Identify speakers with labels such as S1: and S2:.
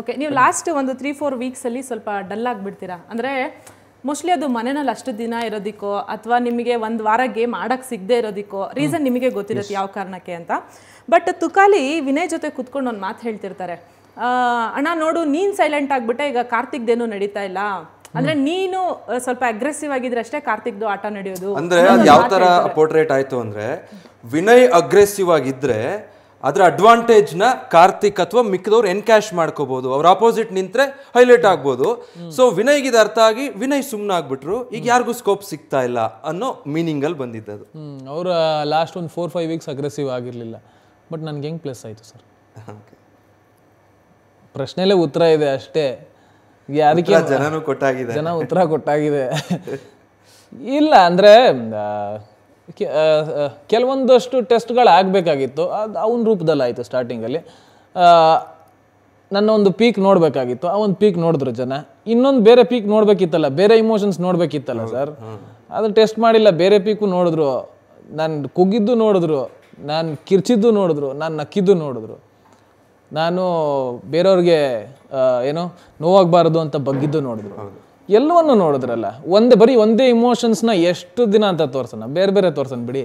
S1: okay ನೀವು last ಒಂದು three four ವೀಕ್ಸಲ್ಲಿ ಸ್ವಲ್ಪ ಡಲ್ ಆಗಿಬಿಡ್ತೀರಾ ಅಂದರೆ ಮೋಸ್ಟ್ಲಿ ಅದು ಮನೆಯಲ್ಲಿ ಅಷ್ಟು ದಿನ ಇರೋದಿಕ್ಕೋ ಅಥವಾ ನಿಮಗೆ ಒಂದು ವಾರ ಗೇಮ್ ಆಡೋಕ್ಕೆ ಸಿಗದೆ ಇರೋದಿಕ್ಕೋ ರೀಸನ್ ನಿಮಗೆ ಗೊತ್ತಿರುತ್ತೆ ಯಾವ ಕಾರಣಕ್ಕೆ ಅಂತ ಬಟ್ ತುಕಾಲಿ ವಿನಯ್ ಜೊತೆ ಕುತ್ಕೊಂಡು ಒಂದು ಮಾತು ಹೇಳ್ತಿರ್ತಾರೆ ಅಣ್ಣ ನೋಡು ನೀನು ಸೈಲೆಂಟ್ ಆಗಿಬಿಟ್ಟೆ ಈಗ ಕಾರ್ತಿಕ್ದೇನು ನಡೀತಾ ಇಲ್ಲ ಅಂದ್ರೆ ನೀನು ಸ್ವಲ್ಪ ಅಗ್ರೆಸಿವ್ ಆಗಿದ್ರೆ ಅಷ್ಟೇ ಕಾರ್ತಿಕ್ದು ಆಟ ನಡೆಯೋದು ಅಂದ್ರೆ ಯಾವ ತರ
S2: ಪೋರ್ಟ್ರೇಟ್ ಆಯ್ತು ಅಂದ್ರೆ ವಿನಯ್ ಅಗ್ರೆಸಿವ್ ಆಗಿದ್ರೆ ಅದರ ಅಡ್ವಾಂಟೇಜ್ನ ಕಾರ್ತಿಕ್ ಅಥವಾ ಮಿಕ್ಕದವ್ರು ಎನ್ಕ್ಯಾಶ್ ಮಾಡ್ಕೋಬಹುದು ಅವ್ರ ಆಪೋಸಿಟ್ ನಿಂತ್ರೆ ಹೈಲೈಟ್ ಆಗ್ಬೋದು ಸೊ ವಿನಯ್ಗೆ ಇದು ಅರ್ಥ ಆಗಿ ವಿನಯ್ ಆಗ್ಬಿಟ್ರು ಈಗ ಯಾರಿಗೂ ಸ್ಕೋಪ್ ಸಿಗ್ತಾ ಇಲ್ಲ ಅನ್ನೋ ಮೀನಿಂಗಲ್ಲಿ ಅದು
S3: ಅವರ ಲಾಸ್ಟ್ ಒಂದು ಫೋರ್ ಫೈವ್ ವೀಕ್ಸ್ ಅಗ್ರೆಸಿವ್ ಆಗಿರಲಿಲ್ಲ ಬಟ್ ನನ್ಗೆ ಹೆಂಗ್ ಪ್ಲಸ್ ಆಯ್ತು ಸರ್ ಪ್ರಶ್ನೆಲ್ಲೇ ಉತ್ತರ ಇದೆ ಅಷ್ಟೇ ಯಾರಿಗೆ ಜನನೂ ಕೊಟ್ಟಾಗಿದೆ ಜನ ಉತ್ತರ ಕೊಟ್ಟಾಗಿದೆ ಇಲ್ಲ ಅಂದ್ರೆ ಕೆಲವೊಂದಷ್ಟು ಆಗಬೇಕಾಗಿತ್ತು ಅದು ಅವನ ಆಯಿತು ಸ್ಟಾರ್ಟಿಂಗಲ್ಲಿ ನನ್ನ ಒಂದು ಪೀಕ್ ನೋಡಬೇಕಾಗಿತ್ತು ಆ ಒಂದು ಪೀಕ್ ನೋಡಿದ್ರು ಜನ ಇನ್ನೊಂದು ಬೇರೆ ಪೀಕ್ ನೋಡಬೇಕಿತ್ತಲ್ಲ ಬೇರೆ ಇಮೋಷನ್ಸ್ ನೋಡಬೇಕಿತ್ತಲ್ಲ ಸರ್ ಅದು ಟೆಸ್ಟ್ ಮಾಡಿಲ್ಲ ಬೇರೆ ಪೀಕು ನೋಡಿದ್ರು ನಾನು ಕುಗ್ಗಿದ್ದು ನೋಡಿದ್ರು ನಾನು ಕಿರ್ಚಿದ್ದು ನೋಡಿದ್ರು ನಾನು ನಕ್ಕಿದ್ದು ನೋಡಿದ್ರು ನಾನು ಬೇರೆಯವ್ರಿಗೆ ಏನೋ ನೋವಾಗಬಾರ್ದು ಅಂತ ಬಗ್ಗಿದ್ದು ನೋಡಿದ್ರು ಎಲ್ಲವನ್ನು ನೋಡಿದ್ರಲ್ಲ ಒಂದೇ ಬರೀ ಒಂದೇ ಇಮೋಷನ್ಸ್ನ ಎಷ್ಟು ದಿನ ಅಂತ ತೋರ್ಸೋಣ ಬೇರೆ ಬೇರೆ ತೋರ್ಸೋಣ ಬಿಡಿ